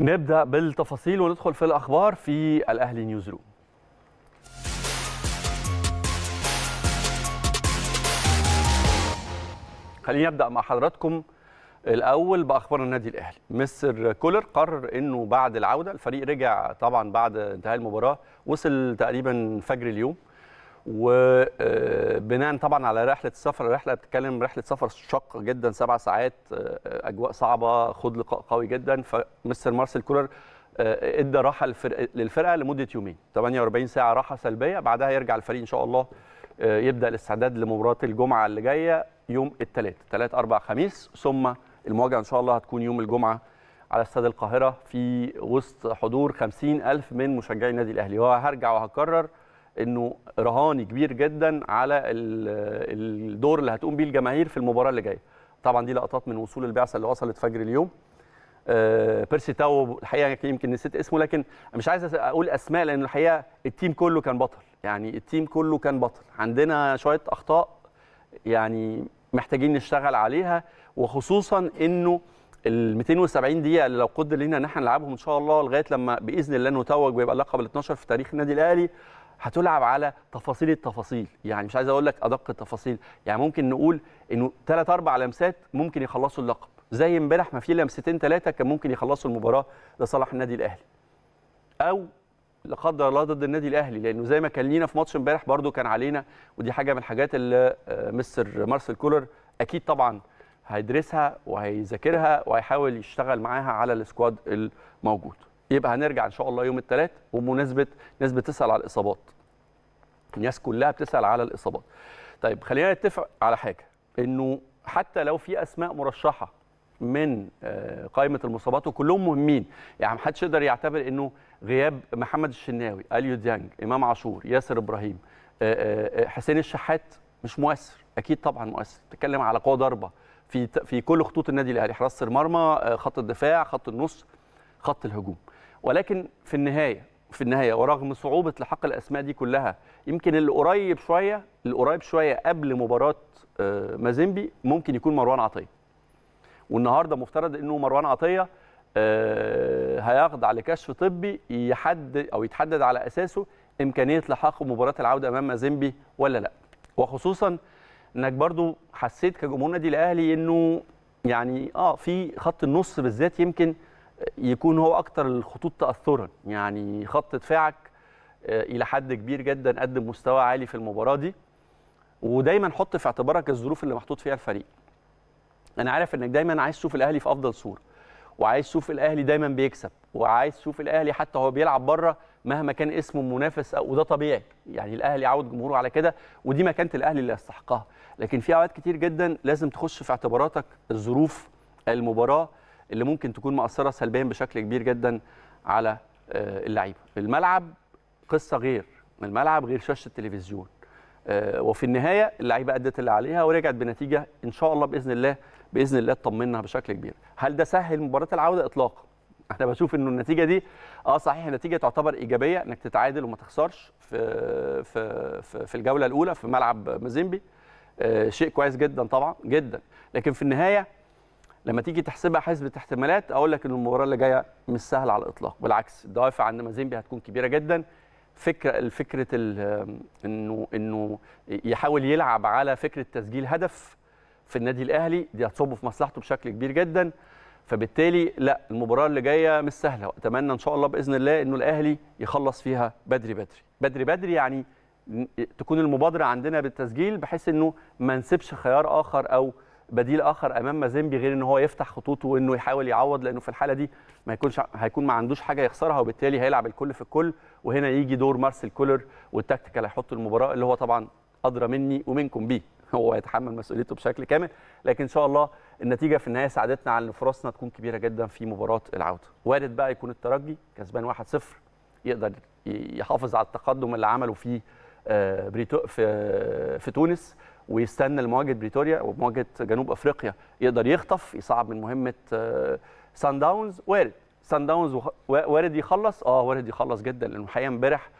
نبدا بالتفاصيل وندخل في الاخبار في الاهلي نيوز روم خليني ابدا مع حضراتكم الاول باخبار النادي الاهلي مستر كولر قرر انه بعد العوده الفريق رجع طبعا بعد انتهاء المباراه وصل تقريبا فجر اليوم وبناء طبعا على رحله السفر الرحله بتتكلم رحله سفر شاقه جدا سبع ساعات آه، آه، اجواء صعبه خد لقاء قوي جدا فمستر مارسيل كولر آه، ادى راحه للفرقه لمده يومين 48 ساعه راحه سلبيه بعدها يرجع الفريق ان شاء الله يبدا الاستعداد لمباراه الجمعه اللي جايه يوم الثلاث ثلاث اربع خميس ثم المواجهه ان شاء الله هتكون يوم الجمعه على استاد القاهره في وسط حضور 50 الف من مشجعي النادي الاهلي وهرجع وهكرر انه رهاني كبير جدا على الدور اللي هتقوم بيه الجماهير في المباراه اللي جايه طبعا دي لقطات من وصول البعثه اللي وصلت فجر اليوم آه، بيرسي تاو الحقيقه يمكن نسيت اسمه لكن مش عايز اقول اسماء لان الحقيقه التيم كله كان بطل يعني التيم كله كان بطل عندنا شويه اخطاء يعني محتاجين نشتغل عليها وخصوصا انه ال 270 دقيقه اللي لو قدر لنا ان احنا نلعبهم ان شاء الله لغايه لما باذن الله نتوج ويبقى اللقب ال 12 في تاريخ النادي الاهلي هتلعب على تفاصيل التفاصيل يعني مش عايز اقول لك ادق التفاصيل يعني ممكن نقول انه ثلاث اربع لمسات ممكن يخلصوا اللقب زي امبارح ما في لمستين ثلاثه كان ممكن يخلصوا المباراه لصالح النادي الاهلي او لا قدر الله ضد النادي الاهلي لانه زي ما كان لينا في ماتش امبارح برده كان علينا ودي حاجه من الحاجات اللي آه، مستر مارسيل كولر اكيد طبعا هيدرسها وهيذاكرها وهيحاول يشتغل معاها على السكواد الموجود يبقى هنرجع ان شاء الله يوم الثلاث وبمناسبه ناس بتسال على الاصابات الناس كلها بتسال على الاصابات طيب خلينا نتفق على حاجه انه حتى لو في اسماء مرشحه من آه، قائمه المصابات وكلهم مهمين يعني محدش يقدر يعتبر انه غياب محمد الشناوي اليو ديانج امام عاشور ياسر ابراهيم آه، آه، حسين الشحات مش مؤثر اكيد طبعا مؤثر تتكلم على قوه ضربه في في كل خطوط النادي الاهلي حراسه المرمى خط الدفاع خط النص خط الهجوم ولكن في النهايه في النهايه ورغم صعوبه لحق الاسماء دي كلها يمكن اللي قريب شويه اللي قريب شويه قبل مباراه آه، مازيمبي ممكن يكون مروان عطيه والنهارده مفترض انه مروان عطيه آه، هيخضع لكشف طبي يحدد او يتحدد على اساسه امكانيه لحاقه مباراه العوده امام مازيمبي ولا لا وخصوصا انك برضو حسيت كجمهور نادي الاهلي انه يعني اه في خط النص بالذات يمكن يكون هو اكتر الخطوط تاثرا يعني خط دفاعك آه، الى حد كبير جدا قدم مستوى عالي في المباراه دي ودايما حط في اعتبارك الظروف اللي محطوط فيها الفريق انا عارف انك دايما عايز تشوف الاهلي في افضل صوره وعايز تشوف الاهلي دايما بيكسب وعايز تشوف الاهلي حتى هو بيلعب بره مهما كان اسمه منافس أو وده طبيعي يعني الاهلي عاود جمهوره على كده ودي مكانه الاهلي اللي يستحقها لكن في اوقات كتير جدا لازم تخش في اعتباراتك الظروف المباراه اللي ممكن تكون مأثره سلبيا بشكل كبير جدا على آه، اللعيبه الملعب قصه غير الملعب غير شاشه التلفزيون آه، وفي النهايه اللعيبه ادت اللي عليها ورجعت بنتيجه ان شاء الله باذن الله باذن الله تطمنا بشكل كبير هل ده سهل مباراه العوده اطلاقا انا بشوف انه النتيجه دي اه صحيح النتيجه تعتبر ايجابيه انك تتعادل وما تخسرش في في في الجوله الاولى في ملعب مازيمبي آه شيء كويس جدا طبعا جدا لكن في النهايه لما تيجي تحسبها حسبه احتمالات اقول لك ان المباراه اللي جايه مش سهله على الاطلاق بالعكس الدوافع عند مازيمبي هتكون كبيره جدا فكره فكره انه انه يحاول يلعب على فكره تسجيل هدف في النادي الاهلي دي هتصب في مصلحته بشكل كبير جدا فبالتالي لا المباراه اللي جايه مش سهله واتمنى ان شاء الله باذن الله انه الاهلي يخلص فيها بدري بدري بدري بدري يعني تكون المبادره عندنا بالتسجيل بحيث انه ما نسيبش خيار اخر او بديل اخر امام مازيمبي غير ان هو يفتح خطوطه وانه يحاول يعوض لانه في الحاله دي ما يكونش هيكون ما عندوش حاجه يخسرها وبالتالي هيلعب الكل في الكل وهنا يجي دور مارسيل كولر والتكتيكال هيحط المباراه اللي هو طبعا ادرى مني ومنكم بيه هو يتحمل مسؤوليته بشكل كامل لكن ان شاء الله النتيجه في النهايه ساعدتنا على ان فرصنا تكون كبيره جدا في مباراه العوده وارد بقى يكون الترجي كسبان 1-0 يقدر يحافظ على التقدم اللي عمله فيه آه، بريتو في, آه، في تونس ويستنى لمواجهه بريتوريا ومواجهه جنوب افريقيا يقدر يخطف يصعب من مهمه سان آه، داونز وارد سان داونز وارد يخلص اه وارد يخلص جدا لانه الحقيقه امبارح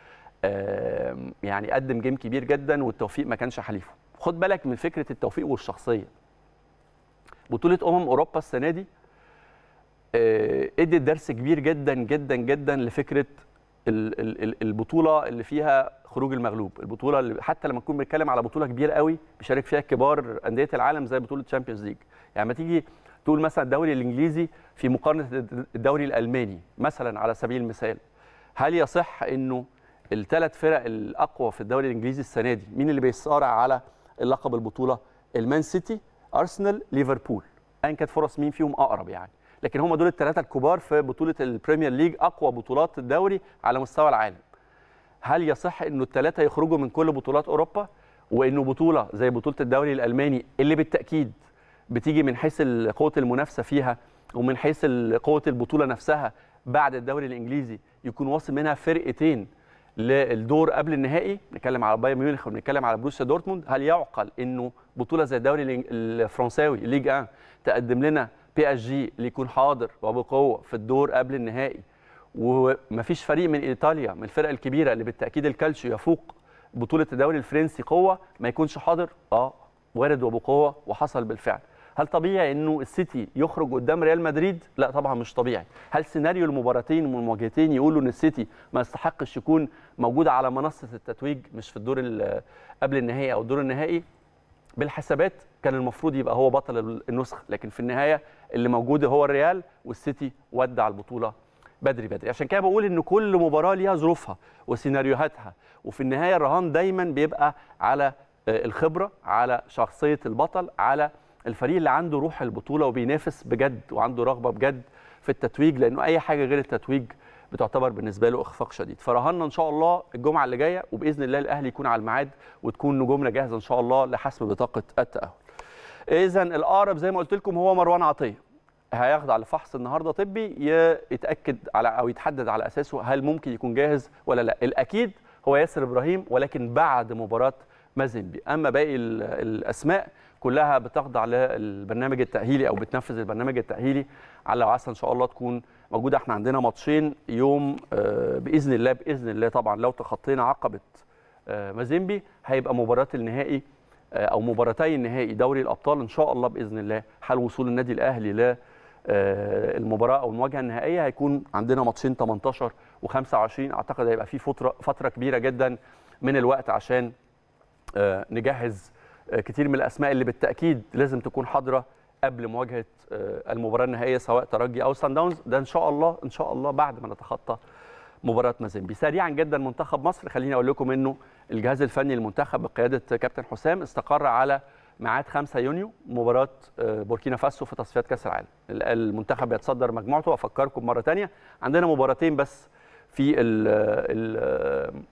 يعني قدم جيم كبير جدا والتوفيق ما كانش حليفه خد بالك من فكره التوفيق والشخصيه بطوله امم اوروبا السنه دي آه، ادت درس كبير جدا جدا جدا لفكره البطوله اللي فيها خروج المغلوب البطوله اللي حتى لما نكون بنتكلم على بطوله كبيره قوي بيشارك فيها كبار انديه العالم زي بطوله الشامبيونز ليج يعني ما تيجي تقول مثلا الدوري الانجليزي في مقارنه الدوري الالماني مثلا على سبيل المثال هل يصح انه الثلاث فرق الاقوى في الدوري الانجليزي السنه دي مين اللي بيصارع على اللقب البطوله المان سيتي ارسنال ليفربول ايا كانت فرص مين فيهم اقرب يعني لكن هم دول الثلاثه الكبار في بطوله البريمير ليج اقوى بطولات الدوري على مستوى العالم هل يصح انه الثلاثه يخرجوا من كل بطولات اوروبا وانه بطوله زي بطوله الدوري الالماني اللي بالتاكيد بتيجي من حيث قوه المنافسه فيها ومن حيث قوه البطوله نفسها بعد الدوري الانجليزي يكون واصل منها فرقتين للدور قبل النهائي بنتكلم على بايرن ميونخ وبنتكلم على بروسيا دورتموند هل يعقل انه بطوله زي الدوري الفرنساوي ليج 1 تقدم لنا بي اس جي اللي يكون حاضر وبقوه في الدور قبل النهائي ومفيش فريق من ايطاليا من الفرق الكبيره اللي بالتاكيد الكالشيو يفوق بطوله الدوري الفرنسي قوه ما يكونش حاضر اه وارد وبقوه وحصل بالفعل هل طبيعي انه السيتي يخرج قدام ريال مدريد لا طبعا مش طبيعي هل سيناريو المباراتين والمواجهتين يقولوا ان السيتي ما يستحقش يكون موجود على منصه التتويج مش في الدور قبل النهائي او الدور النهائي بالحسابات كان المفروض يبقى هو بطل النسخ لكن في النهايه اللي موجود هو الريال والسيتي ودع البطوله بدري بدري عشان كده بقول ان كل مباراه ليها ظروفها وسيناريوهاتها وفي النهايه الرهان دايما بيبقى على آه، الخبره على شخصيه البطل على الفريق اللي عنده روح البطوله وبينافس بجد وعنده رغبه بجد في التتويج لانه اي حاجه غير التتويج بتعتبر بالنسبه له اخفاق شديد فرهنا ان شاء الله الجمعه اللي جايه وباذن الله الاهلي يكون على الميعاد وتكون نجومنا جاهزه ان شاء الله لحسم بطاقه التاهل اذا الاقرب زي ما قلت لكم هو مروان عطيه هيخضع لفحص النهارده طبي يتاكد على او يتحدد على اساسه هل ممكن يكون جاهز ولا لا الاكيد هو ياسر ابراهيم ولكن بعد مباراه مازيمبي اما باقي الاسماء كلها بتخضع للبرنامج التاهيلي او بتنفذ البرنامج التاهيلي على وعسى ان شاء الله تكون موجوده احنا عندنا ماتشين يوم آه، باذن الله باذن الله طبعا لو تخطينا عقبه آه، مازيمبي هيبقى مباراه النهائي آه، او مباراتي النهائي دوري الابطال ان شاء الله باذن الله حال وصول النادي الاهلي لا آه، المباراه او المواجهه النهائيه هيكون عندنا ماتشين 18 و25 اعتقد هيبقى في فتره فتره كبيره جدا من الوقت عشان آه، نجهز آه، كتير من الاسماء اللي بالتاكيد لازم تكون حاضره قبل مواجهه المباراه النهائيه سواء ترجي او سان داونز ده ان شاء الله ان شاء الله بعد ما نتخطى مباراه مازيمبي سريعا جدا منتخب مصر خليني اقول لكم انه الجهاز الفني للمنتخب بقياده كابتن حسام استقر على ميعاد 5 يونيو مباراه آه، بوركينا فاسو في تصفيات كاس العالم المنتخب يتصدر مجموعته افكركم مره ثانيه عندنا مباراتين بس في الـ الـ آه،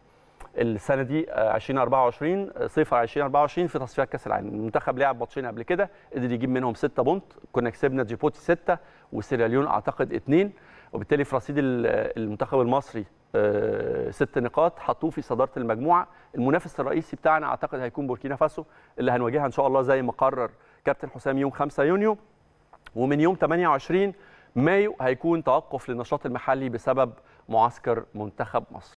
السنه دي 2024 آه، صيف 2024 في تصفيات كاس العالم المنتخب لعب ماتشين قبل كده قدر يجيب منهم 6 بونت كنا كسبنا جيبوتي 6 وسيراليون اعتقد 2 وبالتالي في رصيد المنتخب المصري آه، ست نقاط حطوه في صداره المجموعه المنافس الرئيسي بتاعنا اعتقد هيكون بوركينا فاسو اللي هنواجهها ان شاء الله زي ما قرر كابتن حسام يوم 5 يونيو ومن يوم 28 مايو هيكون توقف للنشاط المحلي بسبب معسكر منتخب مصر